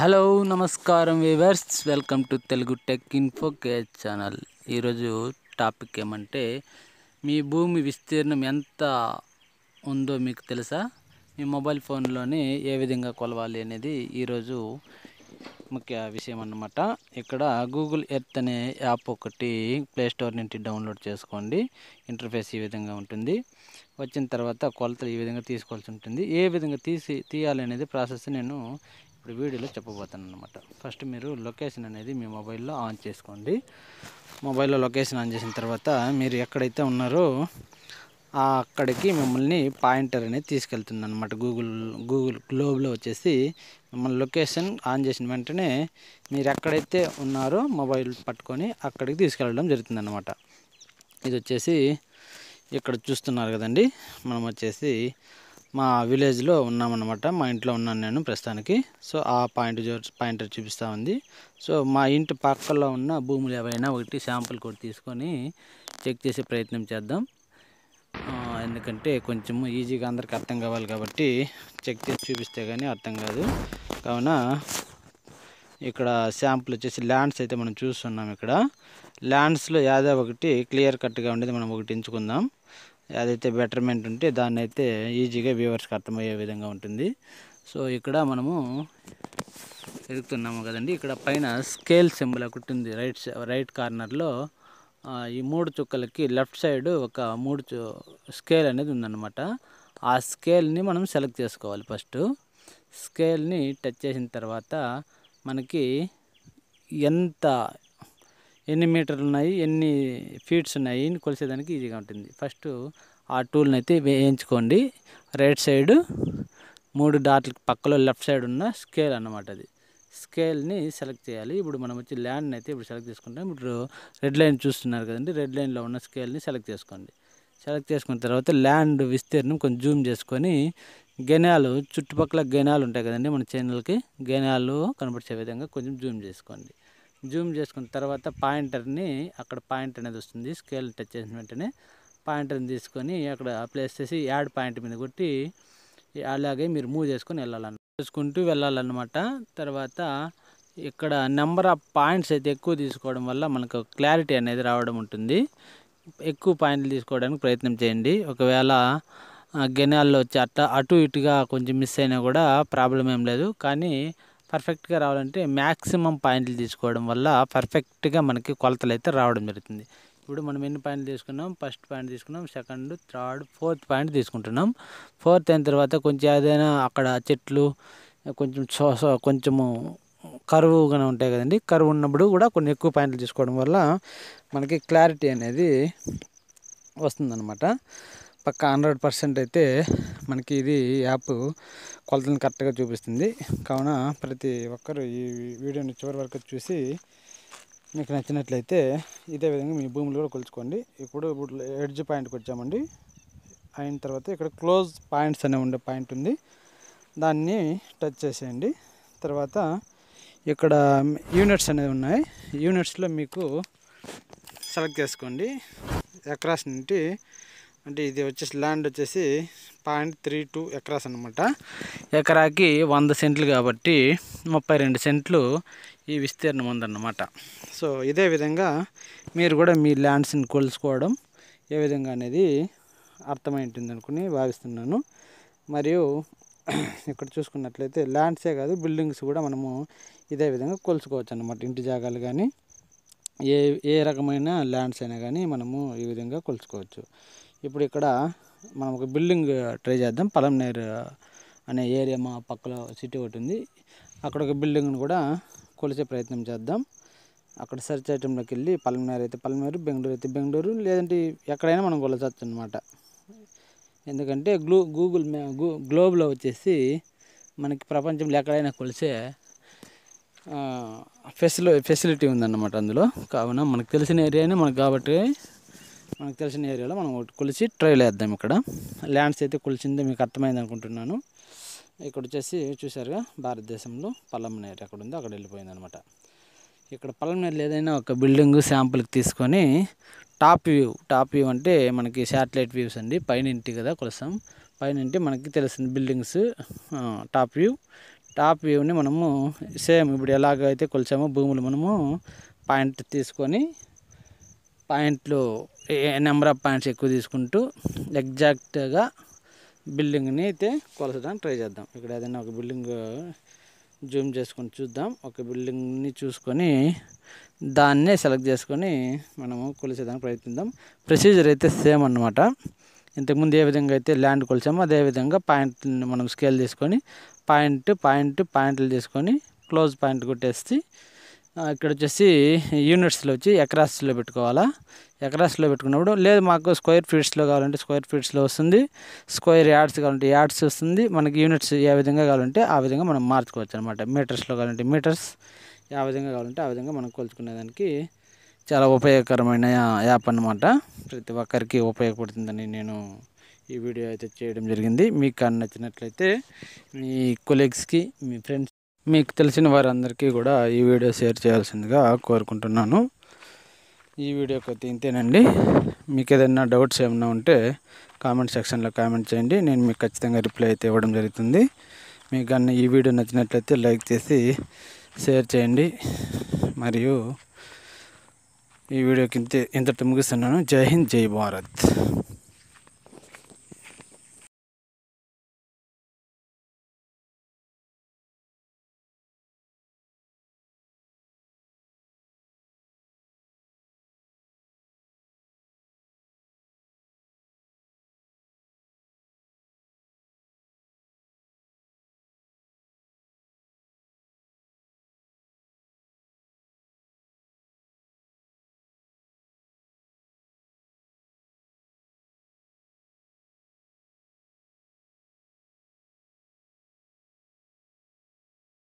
hello నమస్కారం viewers welcome to Telugu tech info care channel ఈరోజు topic ఏమంటే మీ భూమి విస్తీర్ణం ఎంత ఉందో మీకు తెలుసా మీ మొబైల్ ఫోన్లోని ఏ విధంగా కొలవాలి అనేది ఈరోజు ముఖ్య విషయం అన్నమాట ఇక్కడ గూగుల్ ఎర్త్ అనే యాప్ ఒకటి ప్లేస్టోర్ నుంచి డౌన్లోడ్ చేసుకోండి ఇంటర్ఫేస్ ఈ విధంగా ఉంటుంది వచ్చిన తర్వాత కొలతలు ఈ విధంగా తీసుకోవాల్సి ఉంటుంది ఏ విధంగా తీసి తీయాలనేది ప్రాసెస్ నేను ఇప్పుడు వీడియోలో చెప్పబోతాను అనమాట ఫస్ట్ మీరు లొకేషన్ అనేది మీ మొబైల్లో ఆన్ చేసుకోండి మొబైల్లో లొకేషన్ ఆన్ చేసిన తర్వాత మీరు ఎక్కడైతే ఉన్నారో అక్కడికి మిమ్మల్ని పాయింటర్ అనేది తీసుకెళ్తుంది అనమాట గూగుల్ గూగుల్ గ్లోబ్లో వచ్చేసి మిమ్మల్ని లొకేషన్ ఆన్ చేసిన వెంటనే మీరు ఎక్కడైతే ఉన్నారో మొబైల్ పట్టుకొని అక్కడికి తీసుకెళ్ళడం జరుగుతుందన్నమాట ఇది వచ్చేసి ఇక్కడ చూస్తున్నారు కదండి మనం వచ్చేసి మా విలేజ్లో ఉన్నామన్నమాట మా ఇంట్లో ఉన్నాను నేను ప్రస్తుతానికి సో ఆ పాయింట్ పాయింట్ చూపిస్తూ ఉంది సో మా ఇంటి పక్కలో ఉన్న భూములు ఏవైనా ఒకటి శాంపుల్ కూడా తీసుకొని చెక్ చేసే ప్రయత్నం చేద్దాం ఎందుకంటే కొంచెం ఈజీగా అందరికి అర్థం కావాలి కాబట్టి చెక్ చేసి చూపిస్తే కానీ అర్థం కాదు కావున ఇక్కడ శాంపుల్ వచ్చేసి ల్యాండ్స్ అయితే మనం చూస్తున్నాం ఇక్కడ ల్యాండ్స్లో యాదో ఒకటి క్లియర్ కట్గా ఉండేది మనం ఒకటి ఎంచుకుందాం ఏదైతే బెటర్మెంట్ ఉంటే దాన్ని అయితే ఈజీగా వ్యూవర్స్కి అర్థమయ్యే విధంగా ఉంటుంది సో ఇక్కడ మనము తిరుగుతున్నాము కదండి ఇక్కడ పైన స్కేల్ సింబల్ ఒకటి ఉంది రైట్ రైట్ కార్నర్లో ఈ మూడు చుక్కలకి లెఫ్ట్ సైడ్ ఒక మూడు స్కేల్ అనేది ఉందన్నమాట ఆ స్కేల్ని మనం సెలెక్ట్ చేసుకోవాలి ఫస్ట్ స్కేల్ని టచ్ చేసిన తర్వాత మనకి ఎంత ఎన్ని మీటర్లు ఉన్నాయి ఎన్ని ఫీట్స్ ఉన్నాయి కొలిసేదానికి ఈజీగా ఉంటుంది ఫస్ట్ ఆ టూల్ని అయితే వేయించుకోండి రైట్ సైడు మూడు డాట్ల పక్కలో లెఫ్ట్ సైడ్ ఉన్న స్కేల్ అన్నమాట అది స్కేల్ని సెలెక్ట్ చేయాలి ఇప్పుడు మనం వచ్చి ల్యాండ్ని అయితే ఇప్పుడు సెలెక్ట్ చేసుకుంటాం ఇప్పుడు రెడ్ లైన్ చూస్తున్నారు కదండి రెడ్ లైన్లో ఉన్న స్కేల్ని సెలెక్ట్ చేసుకోండి సెలెక్ట్ చేసుకున్న తర్వాత ల్యాండ్ విస్తీర్ణం కొంచెం జూమ్ చేసుకొని గెనాలు చుట్టుపక్కల గెనాలు ఉంటాయి కదండి మన ఛానల్కి గెనాలు కనపరిచే విధంగా కొంచెం జూమ్ చేసుకోండి జూమ్ చేసుకున్న తర్వాత పాయింటర్ని అక్కడ పాయింట్ అనేది వస్తుంది స్కేల్ టచ్ చేసిన వెంటనే పాయింటర్ని తీసుకొని అక్కడ ప్లేస్ చేసి యాడ్ పాయింట్ మీద కొట్టి అలాగే మీరు మూవ్ చేసుకొని వెళ్ళాలన్న చేసుకుంటూ వెళ్ళాలన్నమాట తర్వాత ఇక్కడ నెంబర్ ఆఫ్ పాయింట్స్ అయితే ఎక్కువ తీసుకోవడం వల్ల మనకు క్లారిటీ అనేది రావడం ఉంటుంది ఎక్కువ పాయింట్లు తీసుకోవడానికి ప్రయత్నం చేయండి ఒకవేళ గెనాల్లో వచ్చి అట్ట అటు ఇటుగా కొంచెం మిస్ అయినా కూడా ప్రాబ్లం ఏం లేదు కానీ పర్ఫెక్ట్గా రావాలంటే మ్యాక్సిమం పాయింట్లు తీసుకోవడం వల్ల పర్ఫెక్ట్గా మనకి కొలతలు అయితే రావడం జరుగుతుంది ఇప్పుడు మనం ఎన్ని పాయింట్లు తీసుకున్నాం ఫస్ట్ పాయింట్ తీసుకున్నాం సెకండ్ థర్డ్ ఫోర్త్ పాయింట్ తీసుకుంటున్నాం ఫోర్త్ అయిన తర్వాత కొంచెం ఏదైనా అక్కడ చెట్లు కొంచెం సోస కొంచెము కరువుగానే ఉంటాయి కదండి కరువు ఉన్నప్పుడు కూడా కొన్ని ఎక్కువ పాయింట్లు తీసుకోవడం వల్ల మనకి క్లారిటీ అనేది వస్తుందన్నమాట పక్క హండ్రెడ్ పర్సెంట్ అయితే మనకి ఇది యాప్ కొలతలను కరెక్ట్గా చూపిస్తుంది కావున ప్రతి ఒక్కరు ఈ వీడియోని చివరి వరకు చూసి మీకు నచ్చినట్లయితే ఇదే విధంగా మీ భూములు కూడా కొలుచుకోండి ఇప్పుడు ఇప్పుడు ఎడ్జ్ పాయింట్కి వచ్చామండి అయిన తర్వాత ఇక్కడ క్లోజ్ పాయింట్స్ అనే ఉండే పాయింట్ ఉంది దాన్ని టచ్ చేసేయండి తర్వాత ఇక్కడ యూనిట్స్ అనేవి ఉన్నాయి యూనిట్స్లో మీకు సెలెక్ట్ చేసుకోండి ఎక్రాస్ నుండి అంటే ఇది వచ్చేసి ల్యాండ్ వచ్చేసి పాయింట్ త్రీ టూ ఎకరాస్ అనమాట ఎకరాకి వంద సెంట్లు కాబట్టి ముప్పై రెండు సెంట్లు ఈ విస్తీర్ణం ఉందన్నమాట సో ఇదే విధంగా మీరు కూడా మీ ల్యాండ్స్ని కొలుసుకోవడం ఏ విధంగా అనేది అర్థమై ఉంటుంది అనుకుని భావిస్తున్నాను మరియు ఇక్కడ చూసుకున్నట్లయితే ల్యాండ్సే కాదు బిల్డింగ్స్ కూడా మనము ఇదే విధంగా కొలుసుకోవచ్చు అనమాట ఇంటి జాగాలు కానీ ఏ ఏ రకమైన ల్యాండ్స్ అయినా కానీ మనము ఈ విధంగా కొలుసుకోవచ్చు ఇప్పుడు ఇక్కడ మనం ఒక బిల్డింగ్ ట్రై చేద్దాం పలంనేర్ అనే ఏరియా మా పక్కలో సిటీ ఒకటి ఉంది అక్కడ ఒక బిల్డింగ్ను కూడా కొలిసే ప్రయత్నం చేద్దాం అక్కడ సెర్చ్ ఐటెంలోకి వెళ్ళి పలంనేర్ అయితే పలంనేరు బెంగళూరు అయితే బెంగళూరు లేదంటే ఎక్కడైనా మనం కొలచవచ్చు అనమాట ఎందుకంటే గ్లూ గూగుల్ మ్యా గూ గ్లోబ్లో వచ్చేసి మనకి ప్రపంచంలో ఎక్కడైనా కొలిసే ఫెసిలి ఫెసిలిటీ ఉందన్నమాట అందులో కావున మనకు తెలిసిన ఏరియానే మనకు కాబట్టి మనకు తెలిసిన ఏరియాలో మనం కొలిచి ట్రైల్ వేద్దాం ఇక్కడ ల్యాండ్స్ అయితే కొలిచింది మీకు అర్థమైంది అనుకుంటున్నాను ఇక్కడ వచ్చేసి చూసారుగా భారతదేశంలో పల్లమనేరు ఎక్కడ ఉందో అక్కడ వెళ్ళిపోయింది అనమాట ఇక్కడ పల్లమనేరులో ఏదైనా ఒక బిల్డింగ్ శాంపుల్కి తీసుకొని టాప్ వ్యూ టాప్ వ్యూ అంటే మనకి శాటిలైట్ వ్యూస్ అండి పైన ఇంటి కదా కొలుస్తాం పైన ఇంటి మనకి తెలిసిన బిల్డింగ్స్ టాప్ వ్యూ టాప్ వ్యూని మనము సేమ్ ఇప్పుడు ఎలాగైతే కొలిచామో భూములు మనము పాయింట్ తీసుకొని పాయింట్లు నెంబర్ ఆఫ్ పాయింట్స్ ఎక్కువ తీసుకుంటూ ఎగ్జాక్ట్గా బిల్డింగ్ని అయితే కొలచడానికి ట్రై చేద్దాం ఇక్కడ ఏదైనా ఒక బిల్డింగ్ జూమ్ చేసుకొని చూద్దాం ఒక బిల్డింగ్ని చూసుకొని దాన్నే సెలెక్ట్ చేసుకొని మనము కొలిసేదానికి ప్రయత్నిద్దాం ప్రొసీజర్ అయితే సేమ్ అనమాట ఇంతకుముందు ఏ విధంగా అయితే ల్యాండ్ కొలిచామో అదేవిధంగా పాయింట్ని మనం స్కేల్ తీసుకొని పాయింట్ పాయింట్ పాయింట్లు తీసుకొని క్లోజ్ పాయింట్ కొట్టేసి ఇక్కడ వచ్చేసి యూనిట్స్లో వచ్చి ఎకరాస్లో పెట్టుకోవాలా ఎకరాస్లో పెట్టుకున్నప్పుడు లేదు మాకు స్క్వేర్ ఫీట్స్లో కావాలంటే స్క్వేర్ ఫీట్స్లో వస్తుంది స్క్వేర్ యాడ్స్ కావాలంటే యాడ్స్ వస్తుంది మనకి యూనిట్స్ ఏ విధంగా కావాలంటే ఆ విధంగా మనం మార్చుకోవచ్చు అనమాట మీటర్స్లో కావాలంటే మీటర్స్ ఆ విధంగా కావాలంటే ఆ విధంగా మనం కొలుచుకునేదానికి చాలా ఉపయోగకరమైన యాప్ అనమాట ప్రతి ఒక్కరికి ఉపయోగపడుతుందని నేను ఈ వీడియో అయితే చేయడం జరిగింది మీకు కానీ నచ్చినట్లయితే మీ కొలీగ్స్కి మీ ఫ్రెండ్స్ మీకు తెలిసిన వారందరికీ కూడా ఈ వీడియో షేర్ చేయాల్సిందిగా కోరుకుంటున్నాను ఈ వీడియోకి అయితే ఇంతేనండి మీకు ఏదైనా డౌట్స్ ఏమైనా ఉంటే కామెంట్ సెక్షన్లో కామెంట్ చేయండి నేను మీకు ఖచ్చితంగా రిప్లై అయితే ఇవ్వడం జరుగుతుంది మీకు కానీ ఈ వీడియో నచ్చినట్లయితే లైక్ చేసి షేర్ చేయండి మరియు ఈ వీడియోకి ఇంతే ఇంతటి ముగిస్తున్నాను జై హింద్ జై భారత్